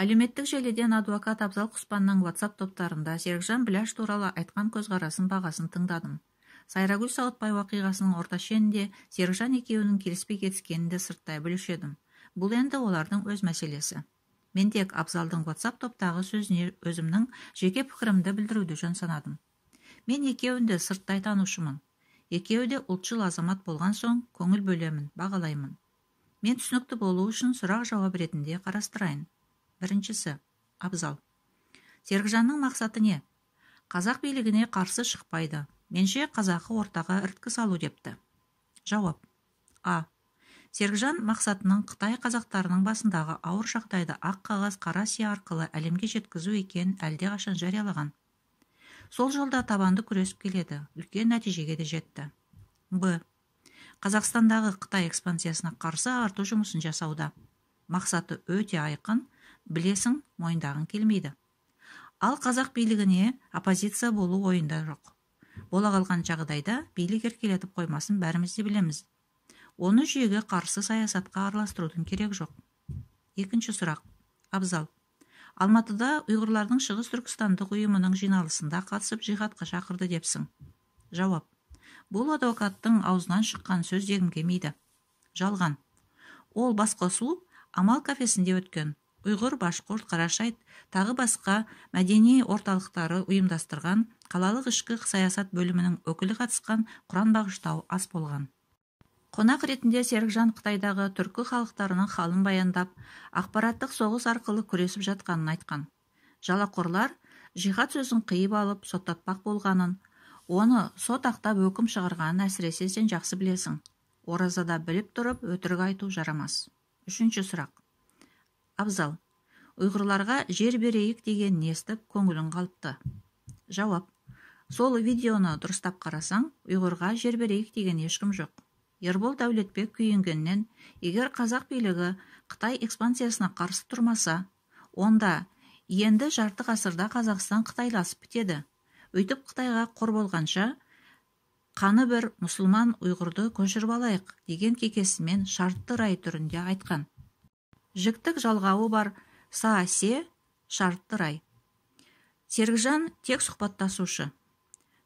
әлеуметтік желіден адвокат абзал құспанның ватсап топтарында серікжан біләш туралы айтқан көзқарасын бағасын тыңдадым сайрагүл сауытбай оқиғасының орта шенінде серікжан екеуінің келіспей кетіскенін де сырттай едім бұл енді олардың өз мәселесі мен тек абзалдың ватсап топтағы сөзіне өзімнің жеке пікірімді білдіруді жөн санадым мен екеуін де сырттай танушымын екеуі де ұлтшыл азамат болған соң көңіл бөлемін бағалаймын мен түсінікті болу үшін сұрақ жауап ретінде қарастырайын біріншісі абзал серікжанның мақсаты не қазақ билігіне қарсы шықпайды менше қазақы ортаға іріткі салу депті жауап а серікжан мақсатының қытай қазақтарының басындағы ауыр жағдайды ақ қағаз қара сия арқылы әлемге жеткізу екенін әлдеқашан жариялаған сол жолда табанды күресіп келеді үлкен нәтижеге де жетті б қазақстандағы қытай экспансиясына қарсы ағарту жұмысын жасауда мақсаты өте айқын білесің мойындағың келмейді ал қазақ билігіне оппозиция болу ойында жоқ бола қалған жағдайда билік еркелетіп қоймасын бәріміз де білеміз оны жүйеге қарсы саясатқа араластырудың керек жоқ екінші сұрақ абзал алматыда ұйғырлардың шығыс түркістандық ұйымының жиналысында қатысып жихадқа шақырды депсің жауап бұл адвокаттың аузынан шыққан сөз дегім келмейді жалған ол басқосу амал кафесінде өткен ұйғыр башқұрт қарашайт тағы басқа мәдени орталықтары ұйымдастырған қалалық ішкі саясат бөлімінің өкілі қатысқан құран бағыштау ас болған қонақ ретінде серікжан қытайдағы түркі халықтарының халін баяндап ақпараттық соғыс арқылы күресіп жатқанын айтқан жалақорлар жихад сөзін қиып алып соттатпақ болғанын оны сот ақтап өкім шығарғанын әсіресе сен жақсы білесің оразада біліп тұрып өтірік айту жарамас үшінші сұрақ абзал ұйғырларға жер берейік деген нестіп көңілің қалыпты жауап сол видеоны дұрыстап қарасаң ұйғырға жер берейік деген ешкім жоқ ербол дәулетбек күйінгеннен егер қазақ билігі қытай экспансиясына қарсы тұрмаса онда енді жарты ғасырда қазақстан қытайласып бітеді өйтіп қытайға қор болғанша қаны бір мұсылман ұйғырды көшіріп алайық деген кекесімен шартты рай түрінде айтқан жіктік жалғауы бар саасе шартты рай серікжан тек сұхбаттасушы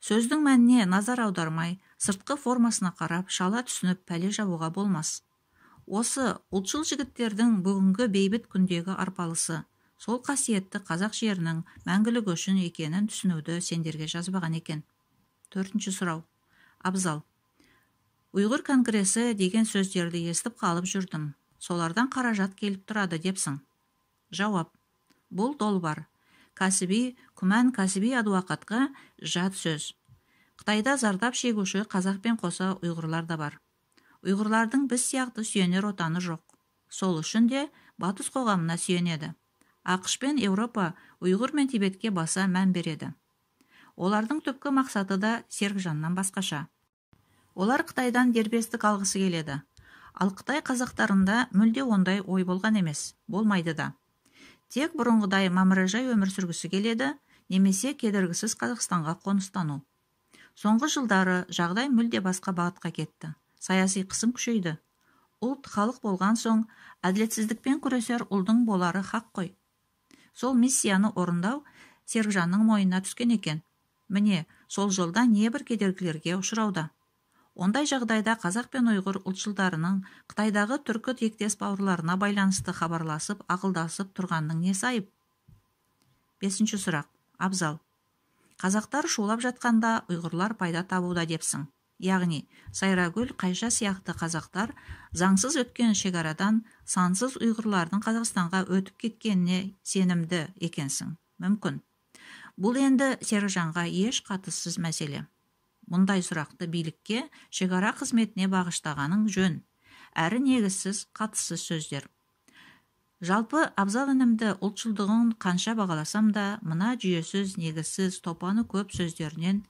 сөздің мәніне назар аудармай сыртқы формасына қарап шала түсініп пәле жабуға болмас осы ұлтшыл жігіттердің бүгінгі бейбіт күндегі арпалысы сол қасиетті қазақ жерінің мәңгілігі үшін екенін түсінуді сендерге жазбаған екен төртінші сұрау абзал ұйғыр конгресі деген сөздерді естіп қалып жүрдім солардан қаражат келіп тұрады депсің жауап бұл долбар кәсіби күмән кәсіби адуақатқа жат сөз қытайда зардап шегуші қазақпен қоса ұйғырлар да бар ұйғырлардың біз сияқты сүйенер отаны жоқ сол үшін де батыс қоғамына сүйенеді ақш пен еуропа ұйғыр мен тибетке баса мән береді олардың түпкі мақсаты да серікжаннан басқаша олар қытайдан дербестік алғысы келеді ал қытай қазақтарында мүлде ондай ой болған емес болмайды да тек бұрынғыдай мамыражай өмір сүргісі келеді немесе кедергісіз қазақстанға қоныстану соңғы жылдары жағдай мүлде басқа бағытқа кетті саяси қысым күшейді ұлт халық болған соң әділетсіздікпен күресер ұлдың болары хақ қой сол миссияны орындау серікжанның мойнына түскен екен міне сол жолда небір кедергілерге ұшырауда ондай жағдайда қазақ пен ұйғыр ұлтшылдарының қытайдағы түркі тектес бауырларына байланысты хабарласып ақылдасып тұрғанның несі айып бесінші сұрақ абзал қазақтар шулап жатқанда ұйғырлар пайда табуда депсің яғни сайрагүл қайша сияқты қазақтар заңсыз өткен шекарадан сансыз ұйғырлардың қазақстанға өтіп кеткеніне сенімді екенсің мүмкін бұл енді серіжанға еш қатыссыз мәселе мұндай сұрақты билікке шекара қызметіне бағыштағаның жөн әрі негізсіз қатыссыз сөздер жалпы абзал інімді ұлтшылдығын қанша бағаласам да мына жүйесіз негізсіз топаны көп сөздерінен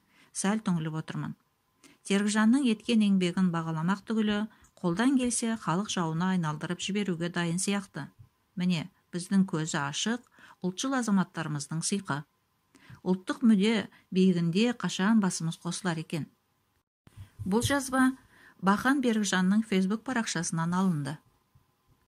сәл түңіліп отырмын серікжанның еткен еңбегін бағаламақ түгілі қолдан келсе халық жауына айналдырып жіберуге дайын сияқты міне біздің көзі ашық ұлтшыл азаматтарымыздың сиқы ұлттық мүде биігінде қашан басымыз қосылар екен бұл жазба бахан берікжанның фейсбук парақшасынан алынды